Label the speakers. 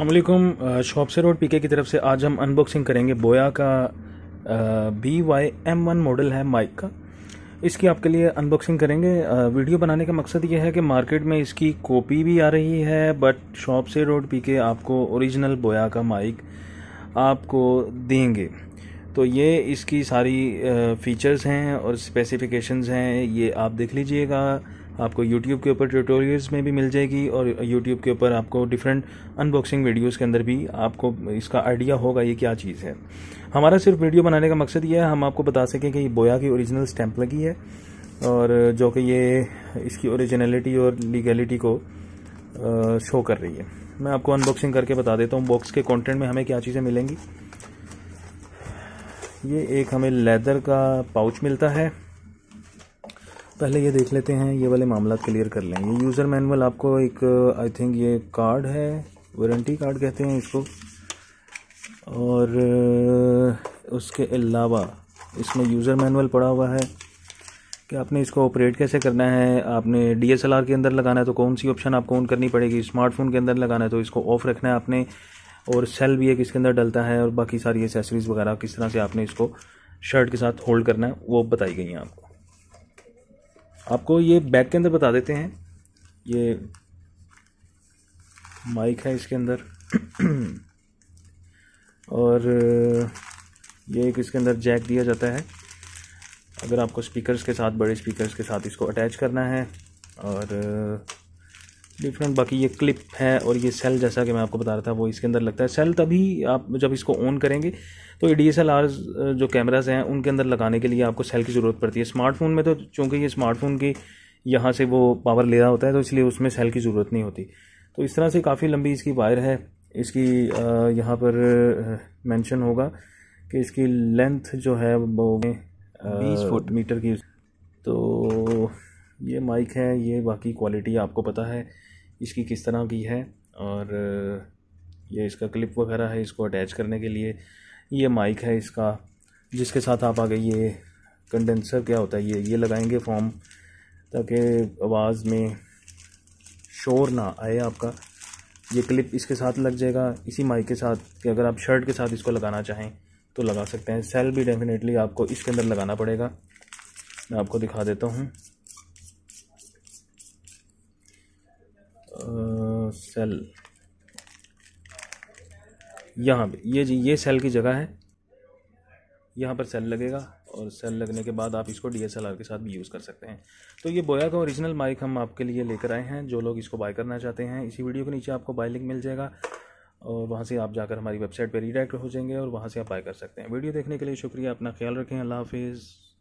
Speaker 1: अल्लाम शॉप से रोड पीके की तरफ से आज हम अनबॉक्सिंग करेंगे बोया का B Y M one model है माइक का इसकी आपके लिए अनबॉक्सिंग करेंगे आ, वीडियो बनाने का मकसद ये है कि मार्केट में इसकी कॉपी भी आ रही है बट शॉप से रोड पीके आपको ओरिजिनल बोया का माइक आपको देंगे तो ये इसकी सारी फ़ीचर्स हैं और स्पेसिफिकेशंस हैं ये आप देख लीजिएगा आपको यूट्यूब के ऊपर ट्यूटोरियल्स में भी मिल जाएगी और यूट्यूब के ऊपर आपको डिफरेंट अनबॉक्सिंग वीडियोज़ के अंदर भी आपको इसका आइडिया होगा ये क्या चीज़ है हमारा सिर्फ वीडियो बनाने का मकसद ये है हम आपको बता सकें कि ये बोया की ओरिजिनल स्टैंप लगी है और जो कि ये इसकी ओरिजिनलिटी और लीगैलिटी को शो कर रही है मैं आपको अनबॉक्सिंग करके बता देता हूँ बॉक्स के कंटेंट में हमें क्या चीज़ें मिलेंगी ये एक हमें लेदर का पाउच मिलता है पहले ये देख लेते हैं ये वाले मामला क्लियर कर लें ये यूज़र मैनुअल आपको एक आई थिंक ये कार्ड है वारंटी कार्ड कहते हैं इसको और उसके अलावा इसमें यूज़र मैनुअल पड़ा हुआ है कि आपने इसको ऑपरेट कैसे करना है आपने डी के अंदर लगाना है तो कौन सी ऑप्शन आपको ऑन करनी पड़ेगी स्मार्टफोन के अंदर लगाना है तो इसको ऑफ़ रखना है आपने और सेल भी एक इसके अंदर डलता है और बाकी सारी एसेसरीज़ वगैरह किस तरह से आपने इसको शर्ट के साथ होल्ड करना है वो बताई गई हैं आपको आपको ये बैग के अंदर बता देते हैं ये माइक है इसके अंदर और ये एक इसके अंदर जैक दिया जाता है अगर आपको स्पीकर्स के साथ बड़े स्पीकर्स के साथ इसको अटैच करना है और डिफरेंट बाकी ये क्लिप है और ये सेल जैसा कि मैं आपको बता रहा था वो इसके अंदर लगता है सेल तभी आप जब इसको ऑन करेंगे तो ये डी एस एल आर जो कैमराज हैं उनके अंदर लगाने के लिए आपको सेल की ज़रूरत पड़ती है स्मार्टफोन में तो चूँकि ये स्मार्टफोन की यहाँ से वो पावर ले रहा होता है तो इसलिए उसमें सेल की ज़रूरत नहीं होती तो इस तरह से काफ़ी लंबी इसकी वायर है इसकी यहाँ पर मेंशन होगा कि इसकी लेंथ जो है वो बीस फुट मीटर की तो माइक है ये बाकी क्वालिटी आपको पता है इसकी किस तरह की है और ये इसका क्लिप वगैरह है इसको अटैच करने के लिए ये माइक है इसका जिसके साथ आप आगे ये कंडेंसर क्या होता है ये ये लगाएंगे फॉर्म ताकि आवाज़ में शोर ना आए आपका ये क्लिप इसके साथ लग जाएगा इसी माइक के साथ कि अगर आप शर्ट के साथ इसको लगाना चाहें तो लगा सकते हैं सेल भी डेफिनेटली आपको इसके अंदर लगाना पड़ेगा मैं आपको दिखा देता हूँ सेल यहाँ पे ये जी ये सेल की जगह है यहाँ पर सेल लगेगा और सेल लगने के बाद आप इसको डी के साथ भी यूज़ कर सकते हैं तो ये बोया का ओरिजिनल माइक हम आपके लिए लेकर आए हैं जो लोग इसको बाय करना चाहते हैं इसी वीडियो के नीचे आपको बाय लिंक मिल जाएगा और वहाँ से आप जाकर हमारी वेबसाइट पर रिडायरेक्ट हो जाएंगे और वहाँ से आप बाय कर सकते हैं वीडियो देखने के लिए शुक्रिया अपना ख्याल रखें अल्लाह हाफिज़